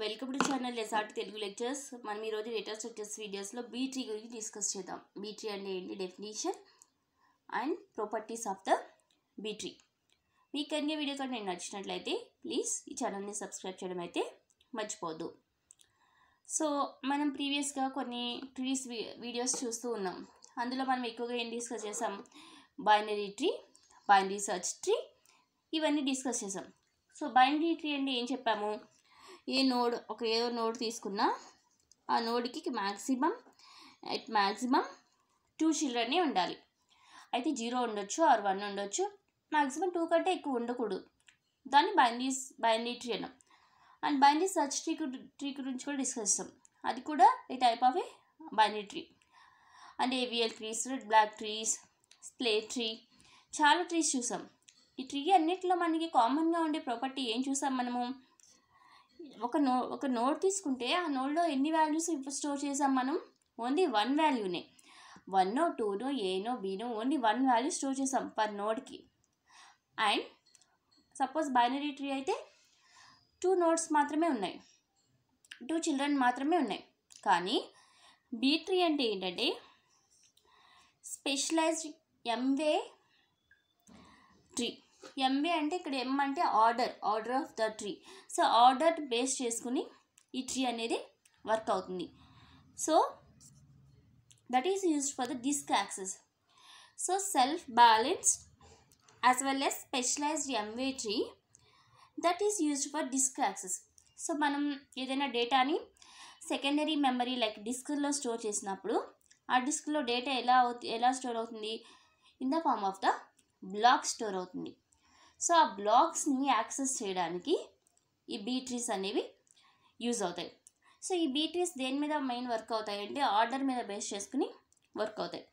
welcome to channel ఎసార్ట్ Telugu lectures మనం ఈరోజు లేటెస్ట్ స్ట్రక్చర్స్ వీడియోస్లో బీట్రీ గురించి డిస్కస్ చేద్దాం బీట్రీ అంటే ఏంటి definition and properties of the B tree మీ కనుక వీడియో కానీ నేను నచ్చినట్లయితే ప్లీజ్ ఈ ఛానల్ని సబ్స్క్రైబ్ చేయడం అయితే మర్చిపోద్దు సో మనం ప్రీవియస్గా కొన్ని ట్రీస్ వీడియోస్ చూస్తూ ఉన్నాం అందులో మనం ఎక్కువగా ఏం డిస్కస్ చేసాం binary tree binary search tree ఇవన్నీ డిస్కస్ చేసాం సో బైనరీ ట్రీ అంటే ఏం చెప్పాము ఏ నోడ్ ఒక ఏదో నోడ్ తీసుకున్నా ఆ నోడ్కి మ్యాక్సిమం ఎట్ మ్యాక్సిమం టూ చిల్డ్రనే ఉండాలి అయితే జీరో ఉండొచ్చు ఆర్ వన్ ఉండొచ్చు మ్యాక్సిమం టూ కంటే ఎక్కువ ఉండకూడదు దాన్ని బైండీస్ బైండీ ట్రీ అన్నాం and binary search tree tree గురించి కూడా డిస్కస్ చేస్తాం అది కూడా a type of a binary tree and AVL trees red black trees splay tree చాలా ట్రీస్ చూసాం ఈ ట్రీ అన్నిటిలో మనకి కామన్గా ఉండే ప్రాపర్టీ ఏం చూసాం మనము ఒక నో ఒక నోట్ తీసుకుంటే ఆ నోట్లో ఎన్ని వాల్యూస్ స్టోర్ చేసాం మనం ఓన్లీ వన్ వాల్యూనే వన్నో టూనో ఏనో బీనో ఓన్లీ వన్ వాల్యూ స్టోర్ చేసాం పర్ నోట్కి అండ్ సపోజ్ బైనరీ ట్రీ అయితే టూ నోట్స్ మాత్రమే ఉన్నాయి టూ చిల్డ్రన్ మాత్రమే ఉన్నాయి కానీ బీ ట్రీ అంటే ఏంటంటే స్పెషలైజ్డ్ ఎంవే ట్రీ ఎంబీ అంటే ఇక్కడ ఎం అంటే order order of the tree so order base చేసుకుని ఈ ట్రీ అనేది వర్క్ అవుతుంది so that is used for the disk access so self balanced as well as specialized MVA tree that is use for disk access so మనం ఏదైనా డేటాని secondary memory like డిస్క్లో store చేసినప్పుడు ఆ డిస్క్లో డేటా ఎలా ఎలా స్టోర్ అవుతుంది in the form of the block store అవుతుంది సో ఆ బ్లాగ్స్ని యాక్సెస్ చేయడానికి ఈ బీట్రీస్ అనేవి యూజ్ అవుతాయి సో ఈ బీట్రీస్ దేని మీద మెయిన్ వర్క్ అవుతాయి అంటే ఆర్డర్ మీద బేస్ చేసుకుని వర్క్ అవుతాయి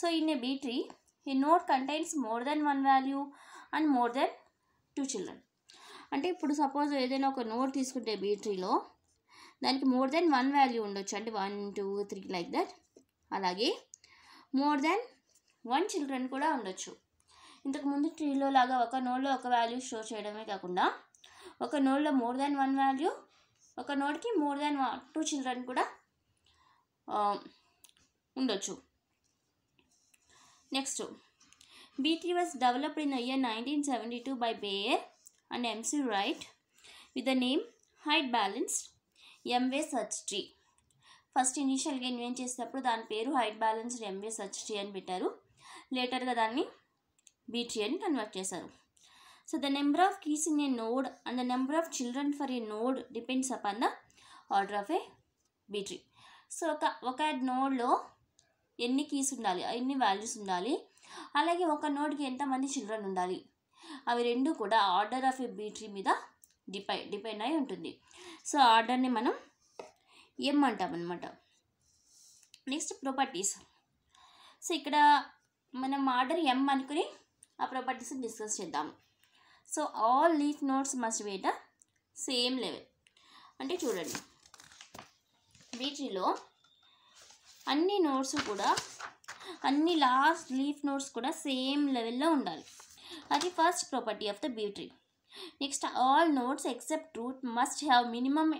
సో ఇన్ ఏ బీట్రీ ఈ node contains more than one value and more than two children అంటే ఇప్పుడు సపోజ్ ఏదైనా ఒక నోట్ తీసుకుంటే బీట్రీలో దానికి మోర్ దెన్ వన్ వాల్యూ ఉండొచ్చు అంటే one two three like that అలాగే మోర్ దెన్ వన్ చిల్డ్రన్ కూడా ఉండొచ్చు ఇంతకుముందు ట్రీలో లాగా ఒక నోడ్లో ఒక వాల్యూ స్టోర్ చేయడమే కాకుండా ఒక నోడ్లో మోర్ దాన్ వన్ వాల్యూ ఒక నోడ్కి మోర్ దాన్ టూ చిల్డ్రన్ కూడా ఉండొచ్చు next B was developed in year nineteen seventy two by Bayer and McCreight with the name height balanced M way search tree first ఇనీషియల్గా invent చేసినప్పుడు దాని పేరు height balanced M way search tree అని పెట్టారు లేటర్గా దాన్ని B3 కన్వర్ట్ చేశారు so the number of keys in a node and the number of children for a node depends upon the order of a B tree so ఒక ఒక నోడ్లో ఎన్ని keys ఉండాలి ఎన్ని వాల్యూస్ ఉండాలి అలాగే ఒక నోడ్కి ఎంతమంది చిల్డ్రన్ ఉండాలి అవి రెండు కూడా ఆర్డర్ ఆఫ్ ఏ బీట్రీ మీద డిపై డిపెండ్ అయి ఉంటుంది సో ఆర్డర్ని మనం ఎం అంటాం అనమాట నెక్స్ట్ ప్రాపర్టీస్ సో ఇక్కడ మనం ఆర్డర్ ఎం అనుకుని ఆ ప్రాపర్టీస్ని డిస్కస్ చేద్దాం so all leaf nodes must wait same level అంటే చూడండి వీటిలో అన్ని నోట్స్ కూడా అన్ని లాస్ట్ లీఫ్ నోట్స్ కూడా సేమ్ లెవెల్లో ఉండాలి అది first property of the B next all nodes except root must have minimum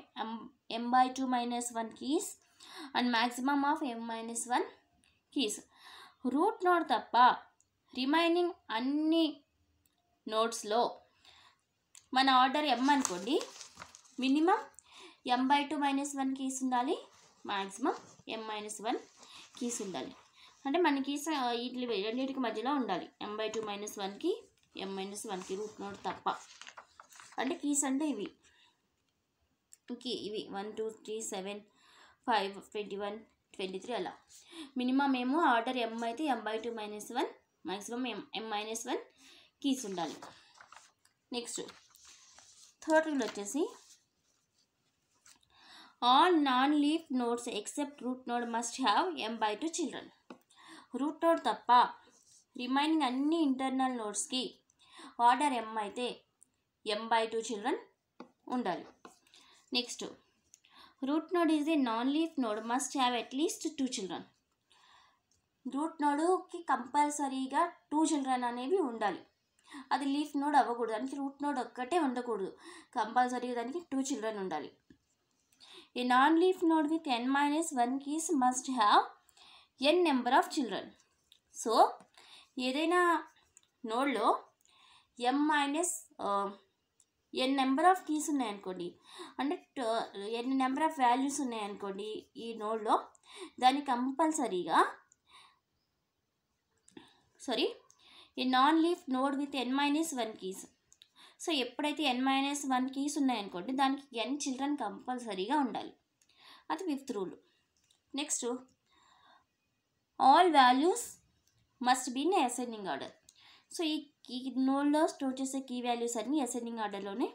M by two minus one keys and maximum of M minus one keys root node తప్ప remaining అన్ని నోట్స్లో మన order M అనుకోండి minimum M by two minus one keys ఉండాలి maximum M minus one keys ఉండాలి అంటే మన keys వీటి రెండింటికి మధ్యలో ఉండాలి ఎం బై టూ మైనస్ వన్కి ఎం మైనస్ వన్కి రూట్ నోట్ తప్ప అంటే కీస్ అంటే ఇవి ఇంకే ఇవి one two three seven five twenty one twenty three అలా మినిమం ఏమో ఆర్డర్ ఎం అయితే M by two minus one maximum M M minus one keys ఉండాలి నెక్స్ట్ థర్డ్ రూల్ వచ్చేసి all non leaf nodes except root node must have M by two children root node తప్ప remaining అన్ని internal నోట్స్కి order M అయితే M by two children ఉండాలి next root node is a non leaf node must have at least two children రూట్ నోడ్కి కంపల్సరీగా two children అనేవి ఉండాలి అది లీఫ్ నోడ్ అవ్వకూడదు దానికి రూట్ నోడ్ ఒక్కటే ఉండకూడదు కంపల్సరీగా దానికి టూ చిల్డ్రన్ ఉండాలి a non leaf node with N minus one keys must have N number of children so ఏదైనా నోడ్లో M minus N number of keys ఉన్నాయనుకోండి అంటే ఎన్ని నెంబర్ ఆఫ్ వాల్యూస్ ఉన్నాయనుకోండి ఈ నోడ్లో దాన్ని కంపల్సరీగా సారీ ఈ non leaf node with N minus one keys so ఎప్పుడైతే ఎన్ మైనస్ వన్ కీస్ ఉన్నాయనుకోండి దానికి ఎన్ చిల్డ్రన్ కంపల్సరీగా ఉండాలి అది fifth rule next all values must be in ascending order so ఈ కీ నోడ్లో స్టోర్ చేసే కీ వాల్యూస్ అన్నీ అసెండింగ్ ఆర్డర్లోనే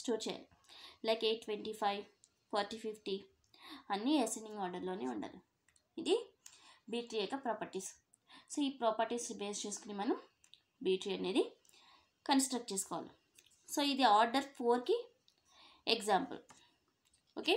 స్టోర్ చేయాలి like eight twenty five forty fifty అన్నీ అసెండింగ్ ఆర్డర్లోనే ఉండాలి ఇది బీటీ యొక్క ప్రాపర్టీస్ సో ఈ ప్రాపర్టీస్ బేస్ చేసుకుని మనం బీట్రీ e అనేది కన్స్ట్రక్ట్ చేసుకోవాలి సో ఇది ఆర్డర్ ఫోర్కి ఎగ్జాంపుల్ ఓకే